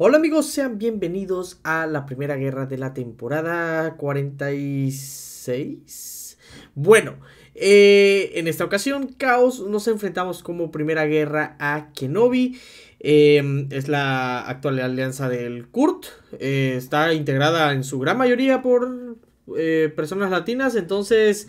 Hola amigos, sean bienvenidos a la primera guerra de la temporada 46. Bueno, eh, en esta ocasión, Caos, nos enfrentamos como primera guerra a Kenobi. Em, es la actual alianza del Kurt. Eh, está integrada en su gran mayoría por eh, personas latinas. Entonces,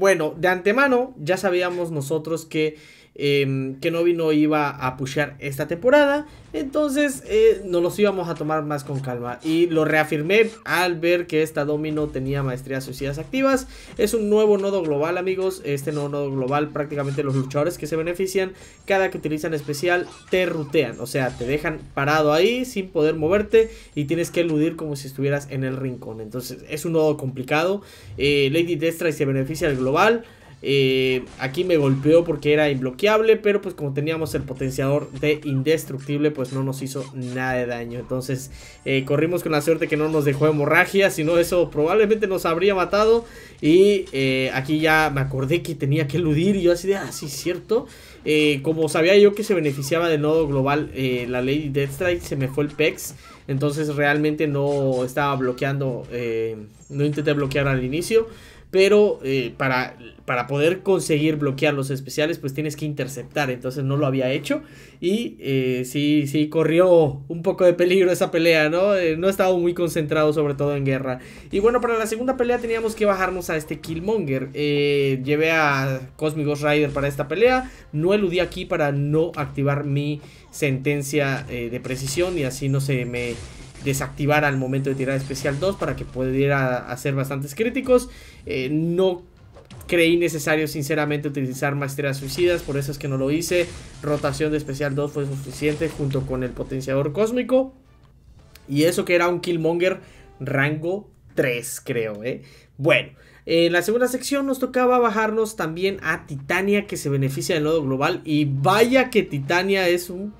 bueno, de antemano ya sabíamos nosotros que eh, Kenobi no iba a pushear esta temporada. Entonces eh, nos los íbamos a tomar más con calma. Y lo reafirmé al ver que esta Domino tenía maestrías suicidas activas. Es un nuevo nodo global, amigos. Este nuevo nodo global, prácticamente los luchadores que se benefician, cada que utilizan especial, te rutean. O sea, te dejan parado ahí sin poder moverte y tienes que eludir como si estuvieras en el rincón. Entonces es un nodo complicado. Eh, Lady Destra se beneficia del global. Eh, aquí me golpeó porque era imbloqueable, pero pues como teníamos el potenciador de indestructible, pues no nos hizo nada de daño. Entonces eh, corrimos con la suerte que no nos dejó hemorragia, Si no, eso probablemente nos habría matado. Y eh, aquí ya me acordé que tenía que eludir y yo así de, ah, sí, cierto. como sabía yo que se beneficiaba del nodo global la ley Deathstrike, se me fue el PEX. Entonces realmente no estaba bloqueando... No intenté bloquear al inicio, pero eh, para, para poder conseguir bloquear los especiales, pues tienes que interceptar. Entonces no lo había hecho. Y eh, sí, sí, corrió un poco de peligro esa pelea, ¿no? Eh, no estaba muy concentrado, sobre todo en guerra. Y bueno, para la segunda pelea teníamos que bajarnos a este Killmonger. llevé a Cosmic Rider para esta pelea. No eludí aquí para no activar mi sentencia de precisión y así no se me desactivar al momento de tirar especial 2 para que pudiera hacer bastantes críticos. Eh, no creí necesario sinceramente utilizar maestrías suicidas, por eso es que no lo hice. Rotación de especial 2 fue suficiente junto con el potenciador cósmico. Y eso que era un Killmonger rango 3, creo, ¿eh? Bueno, en la segunda sección nos tocaba bajarnos también a Titania que se beneficia del nodo global. Y vaya que Titania es un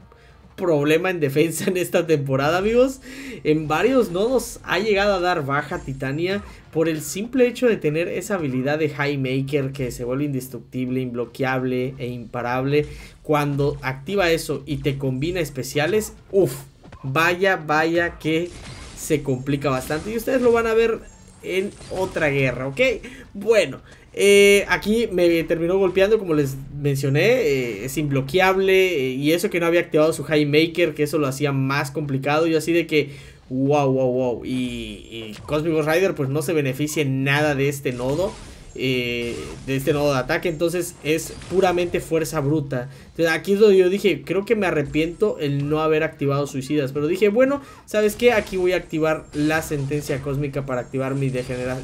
problema en defensa en esta temporada, amigos. En varios nodos ha llegado a dar baja Titania por el simple hecho de tener esa habilidad de maker que se vuelve indestructible, imbloqueable e imparable. Cuando activa eso y te combina especiales, uff, vaya, vaya que se complica bastante. Y ustedes lo van a ver en otra guerra, ¿ok? Bueno, eh, aquí me terminó golpeando, como les mencioné, eh, es imbloqueable eh, y eso que no había activado su High Maker, que eso lo hacía más complicado. Y así de que, wow, wow, wow. Y, y Cosmic Rider pues no se beneficia nada de este nodo. Eh, de este nodo de ataque. Entonces es puramente fuerza bruta. Entonces aquí es donde yo dije, creo que me arrepiento el no haber activado suicidas. Pero dije, bueno, ¿sabes qué? Aquí voy a activar la sentencia cósmica para activar mi,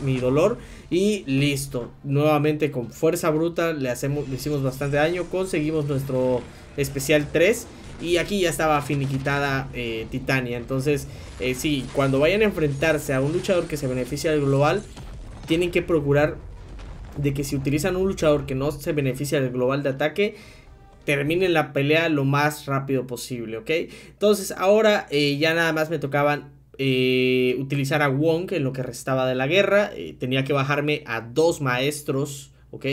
mi dolor. Y listo. Nuevamente con fuerza bruta le, hacemos, hicimos bastante daño. Conseguimos nuestro especial 3. Y aquí ya estaba finiquitada eh, Titania. Entonces, si eh, sí, cuando vayan a enfrentarse a un luchador que se beneficia del global, tienen que procurar de que si utilizan un luchador que no se beneficia del global de ataque, terminen la pelea lo más rápido posible, ¿ok? Entonces ahora eh, ya nada más me tocaban eh, utilizar a Wong en lo que restaba de la guerra. Eh, tenía que bajarme a dos maestros. ¿ok?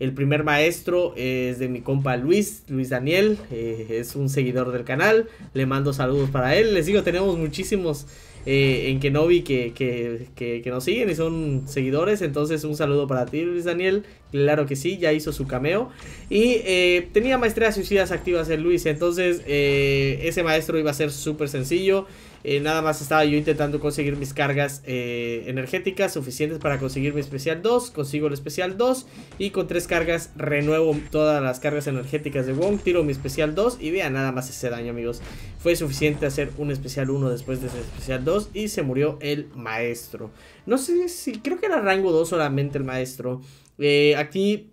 El primer maestro es de mi compa Luis, Luis Daniel, es un seguidor del canal, le mando saludos para él, les digo, tenemos muchísimos eh, en Kenobi que, que, que, que, nos siguen y son seguidores. Entonces, un saludo para ti, Luis Daniel. Claro que sí, ya hizo su cameo. Y eh, tenía maestrías suicidas activas en Luis. Entonces, eh, ese maestro iba a ser súper sencillo. Eh, nada más estaba yo intentando conseguir mis cargas eh, energéticas suficientes para conseguir mi especial 2. Consigo el especial 2 y con tres cargas renuevo todas las cargas energéticas de Wong. Tiro mi especial 2 y vean nada más ese daño amigos. Fue suficiente hacer un especial 1 después de ese especial 2 y se murió el maestro. No sé si creo que era rango 2 solamente el maestro. Eh, aquí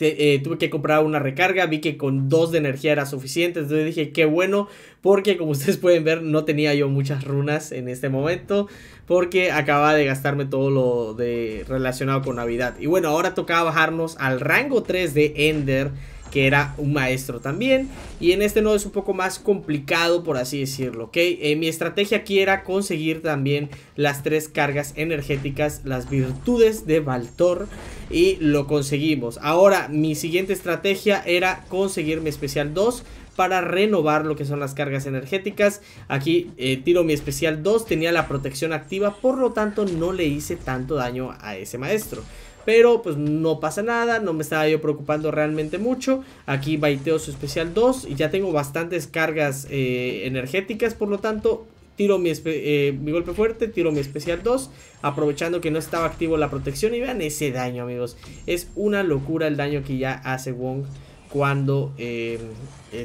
eh, tuve que comprar una recarga, vi que con dos de energía era suficiente, entonces dije qué bueno, porque como ustedes pueden ver no tenía yo muchas runas en este momento, porque acababa de gastarme todo lo de relacionado con Navidad. Y bueno, ahora tocaba bajarnos al rango 3 de Ender que era un maestro también. Y en este no es un poco más complicado, por así decirlo, eh, mi estrategia aquí era conseguir también las tres cargas energéticas, las virtudes de Baltor. Y lo conseguimos. Ahora, mi siguiente estrategia era conseguir mi especial 2 para renovar lo que son las cargas energéticas. Aquí eh, tiro mi especial 2, tenía la protección activa, por lo tanto no le hice tanto daño a ese maestro. Pero pues no pasa nada, no me estaba yo preocupando realmente mucho. Aquí baiteo su especial 2 y ya tengo bastantes cargas eh, energéticas, por lo tanto tiro mi, eh, golpe fuerte, tiro mi especial 2, aprovechando que no estaba activo la protección y vean ese daño amigos, es una locura el daño que ya hace Wong cuando eh,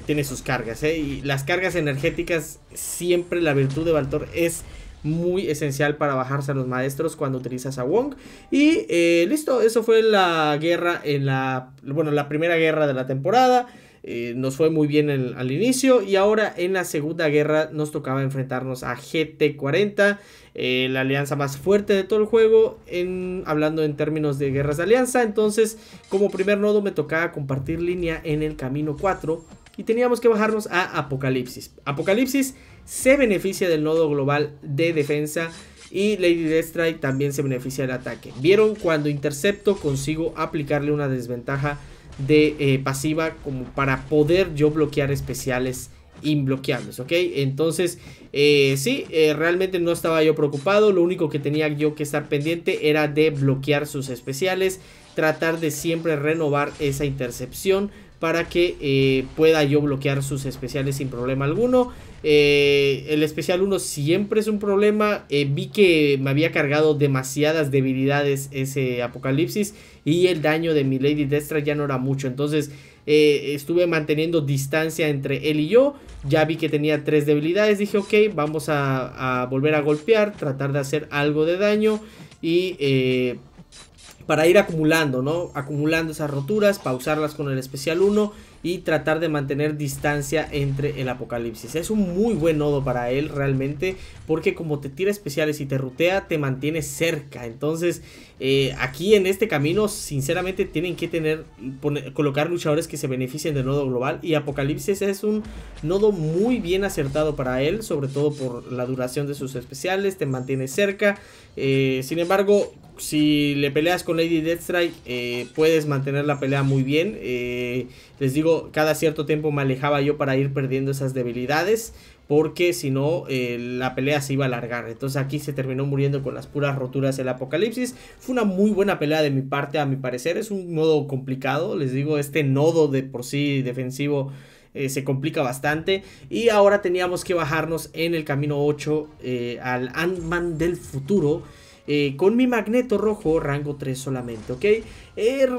tiene sus cargas y las cargas energéticas siempre la virtud de Valtor es muy esencial para bajarse a los maestros cuando utilizas a Wong. Y eh, listo, eso fue la guerra en la, bueno, la primera guerra de la temporada. Eh, nos fue muy bien al inicio y ahora en la segunda guerra nos tocaba enfrentarnos a GT40, eh, la alianza más fuerte de todo el juego, en, hablando en términos de guerras de alianza. Entonces, como primer nodo me tocaba compartir línea en el camino 4 y teníamos que bajarnos a Apocalipsis. Apocalipsis se beneficia del nodo global de defensa y Lady Deathstrike también se beneficia del ataque. Vieron cuando intercepto consigo aplicarle una desventaja de eh, pasiva como para poder yo bloquear especiales inbloqueables, ¿ok? Entonces, eh, sí, eh, realmente no estaba yo preocupado, lo único que tenía yo que estar pendiente era de bloquear sus especiales, tratar de siempre renovar esa intercepción para que eh, pueda yo bloquear sus especiales sin problema alguno. Eh, el especial 1 siempre es un problema. Eh, vi que me había cargado demasiadas debilidades ese apocalipsis y el daño de mi Lady Destra ya no era mucho. Entonces estuve manteniendo distancia entre él y yo. Ya vi que tenía tres debilidades. Dije, ok, vamos a volver a golpear, tratar de hacer algo de daño y para ir acumulando, ¿no? Acumulando esas roturas, pausarlas con el especial 1 y tratar de mantener distancia entre el apocalipsis. Es un muy buen nodo para él realmente porque como te tira especiales y te rutea, te mantiene cerca. Entonces eh, aquí en este camino, sinceramente, tienen que tener colocar luchadores que se beneficien del nodo global. Y Apocalipsis es un nodo muy bien acertado para él, sobre todo por la duración de sus especiales, te mantiene cerca. Eh, sin embargo, si le peleas con Lady Deathstrike, eh, puedes mantener la pelea muy bien. les digo, cada cierto tiempo me alejaba yo para ir perdiendo esas debilidades porque si no eh, la pelea se iba a alargar. Entonces aquí se terminó muriendo con las puras roturas del apocalipsis. Fue una muy buena pelea de mi parte a mi parecer. Es un modo complicado, les digo, este nodo de por sí defensivo. Eh, se complica bastante y ahora teníamos que bajarnos en el camino 8 eh, al Ant-Man del futuro eh, con mi magneto rojo rango 3 solamente, ¿ok? Er,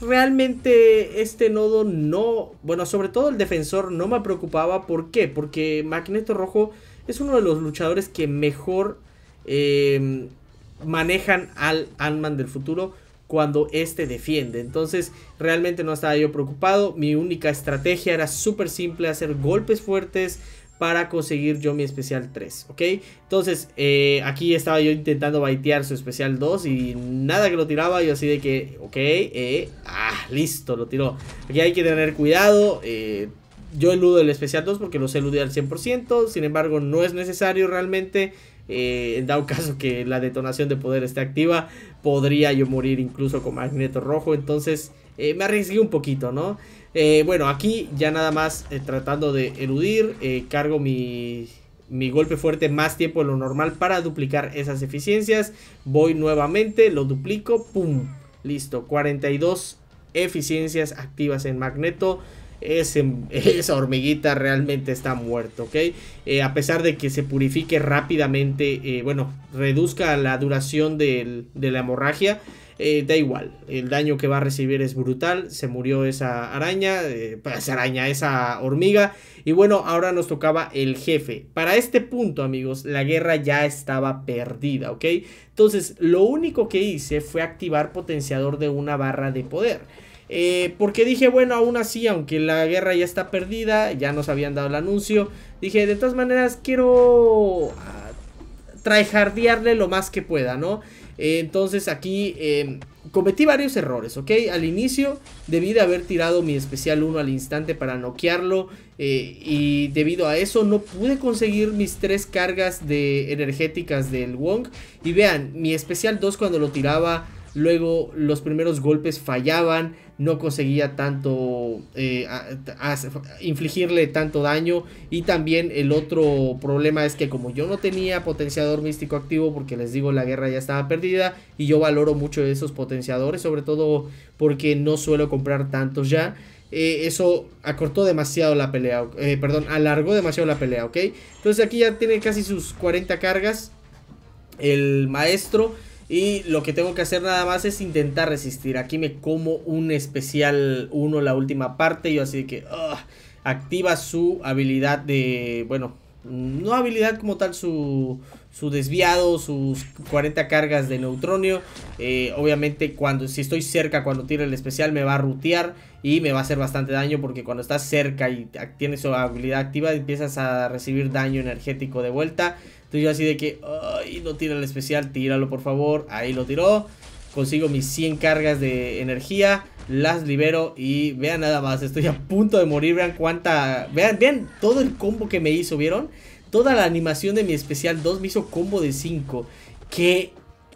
realmente este nodo no, bueno, sobre todo el defensor no me preocupaba, ¿por qué? Porque magneto rojo es uno de los luchadores que mejor em, manejan al Ant-Man del futuro cuando este defiende. Entonces realmente no estaba yo preocupado. Mi única estrategia era súper simple, hacer golpes fuertes, para conseguir yo mi especial 3, ¿ok? Entonces, eh, aquí estaba yo intentando baitear su especial 2 y nada que lo tiraba, yo así de que, ok, eh, ah, listo, lo tiró. Aquí hay que tener cuidado, eh, yo eludo el especial 2 porque lo sé eludir al 100%, sin embargo no es necesario realmente, eh, dado caso que la detonación de poder esté activa, podría yo morir incluso con magneto rojo, entonces me arriesgué un poquito, ¿no? Eh, bueno, aquí ya nada más eh, tratando de eludir, eh, cargo mi, golpe fuerte más tiempo de lo normal para duplicar esas eficiencias. Voy nuevamente, lo duplico, ¡pum! Listo, 42 eficiencias activas en Magneto. esa hormiguita realmente está muerto, ¿ok? a pesar de que se purifique rápidamente, bueno, reduzca la duración de la hemorragia, eh, da igual, el daño que va a recibir es brutal, se murió esa araña, eh, pues, esa araña, esa hormiga, y bueno, ahora nos tocaba el jefe. Para este punto, amigos, la guerra ya estaba perdida, ¿ok? Entonces, lo único que hice fue activar potenciador de una barra de poder. Eh, porque dije, bueno, aún así, aunque la guerra ya está perdida, ya nos habían dado el anuncio, dije, de todas maneras, quiero ah, traejardearle lo más que pueda, ¿no? entonces aquí em, cometí varios errores, ¿ok? Al inicio debí de haber tirado mi especial 1 al instante para noquearlo eh, y debido a eso no pude conseguir mis tres cargas de energéticas del Wong. Y vean, mi especial 2 cuando lo tiraba Luego los primeros golpes fallaban, no conseguía tanto eh, infligirle tanto daño. Y también el otro problema es que como yo no tenía potenciador místico activo, porque les digo la guerra ya estaba perdida, y yo valoro mucho esos potenciadores, sobre todo porque no suelo comprar tantos ya. Eh, eso acortó demasiado la pelea, eh, perdón, alargó demasiado la pelea, ¿ok? Entonces aquí ya tiene casi sus 40 cargas el maestro. Y lo que tengo que hacer nada más es intentar resistir. Aquí me como un especial 1 la última parte. Yo así que ah, activa su habilidad de... Bueno, no habilidad como tal su su desviado, sus 40 cargas de neutronio. Eh, obviamente, cuando si estoy cerca, cuando tire el especial, me va a rutear y me va a hacer bastante daño porque cuando estás cerca y tienes su habilidad activa, empiezas a recibir daño energético de vuelta. Entonces yo así de que, ay, no tira el especial, tíralo por favor. Ahí lo tiró. Consigo mis 100 cargas de energía, las libero y vean nada más, estoy a punto de morir, vean cuánta, vean, vean todo el combo que me hizo, ¿vieron? Toda la animación de mi especial 2 me hizo combo de 5. Qué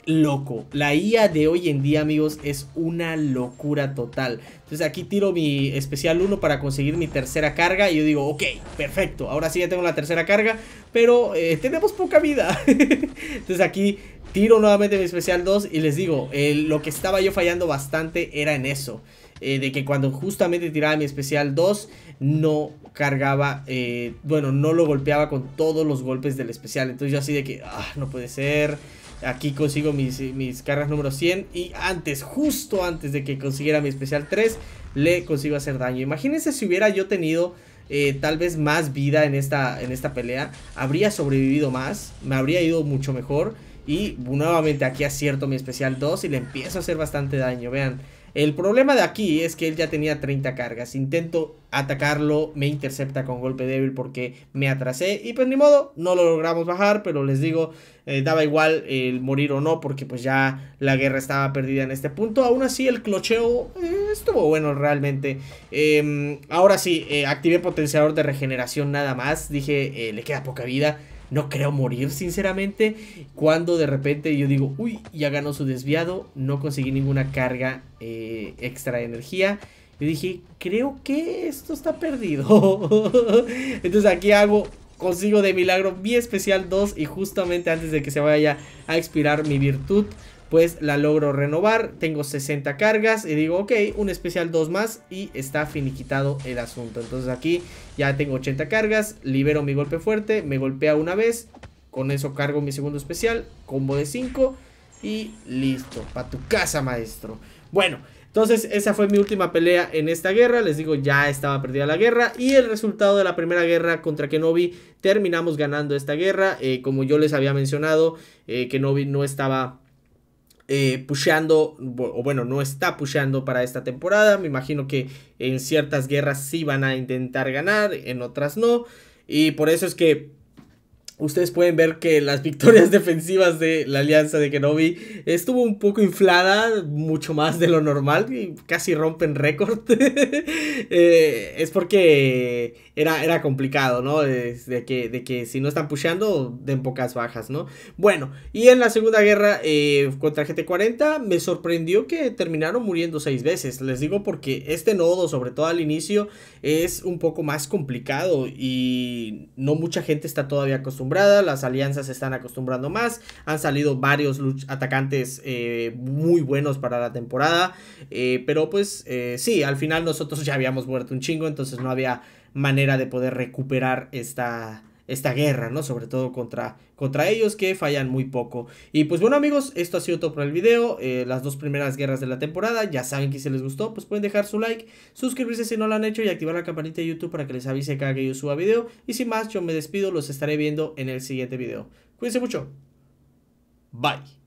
loco. La IA de hoy en día, amigos, es una locura total. Entonces aquí tiro mi especial 1 para conseguir mi tercera carga y yo digo, ok, perfecto, ahora sí ya tengo la tercera carga, pero eh, tenemos poca vida. Entonces aquí tiro nuevamente mi especial 2 y les digo, eh, lo que estaba yo fallando bastante era en eso. Eh, de que cuando justamente tiraba mi especial 2 no cargaba, eh, bueno, no lo golpeaba con todos los golpes del especial. Entonces yo así de que, ah, no puede ser. Aquí consigo mis, mis cargas número 100 y antes, justo antes de que consiguiera mi especial 3, le consigo hacer daño. Imagínense si hubiera yo tenido eh, tal vez más vida en esta, en esta pelea, habría sobrevivido más, me habría ido mucho mejor. Y nuevamente aquí acierto mi especial 2 y le empiezo a hacer bastante daño, vean. El problema de aquí es que él ya tenía 30 cargas. Intento atacarlo, me intercepta con golpe débil porque me atrasé. Y pues ni modo, no lo logramos bajar, pero les digo, eh, daba igual el morir o no porque pues ya la guerra estaba perdida en este punto. Aún así el clocheo eh, estuvo bueno realmente. Em, ahora sí, eh, activé potenciador de regeneración nada más. Dije, le queda poca vida no creo morir, sinceramente. Cuando de repente yo digo, uy, ya ganó su desviado, no conseguí ninguna carga eh, extra de energía. Yo dije, creo que esto está perdido. Entonces aquí hago, consigo de milagro mi especial 2 y justamente antes de que se vaya a expirar mi virtud, pues la logro renovar, tengo 60 cargas y digo, ok, un especial dos más y está finiquitado el asunto. Entonces aquí ya tengo 80 cargas, libero mi golpe fuerte, me golpea una vez, con eso cargo mi segundo especial, combo de 5 y listo, Para tu casa maestro. Bueno, entonces esa fue mi última pelea en esta guerra, les digo ya estaba perdida la guerra y el resultado de la primera guerra contra Kenobi terminamos ganando esta guerra, eh, como yo les había mencionado, eh, Kenobi no estaba eh, pusheando, o bueno, no está pusheando para esta temporada. Me imagino que en ciertas guerras sí van a intentar ganar, en otras no. Y por eso es que ustedes pueden ver que las victorias defensivas de la alianza de Kenobi estuvo un poco inflada, mucho más de lo normal, y casi rompen récord. Eh, es porque era, era complicado, ¿no? De, que, de que si no están pusheando, den pocas bajas, ¿no? Bueno, y en la Segunda Guerra eh, contra GT40 me sorprendió que terminaron muriendo seis veces. Les digo porque este nodo, sobre todo al inicio, es un poco más complicado y no mucha gente está todavía acostumbrada las alianzas se están acostumbrando más, han salido varios atacantes eh, muy buenos para la temporada, eh, pero pues eh, sí, al final nosotros ya habíamos muerto un chingo, entonces no había manera de poder recuperar esta, esta guerra, ¿no? Sobre todo contra, contra ellos que fallan muy poco. Y pues bueno amigos, esto ha sido todo por el video. Eh, las dos primeras guerras de la temporada. Ya saben que si les gustó, pues pueden dejar su like, suscribirse si no lo han hecho y activar la campanita de YouTube para que les avise cada que yo suba video. Y sin más, yo me despido, los estaré viendo en el siguiente video. Cuídense mucho. Bye.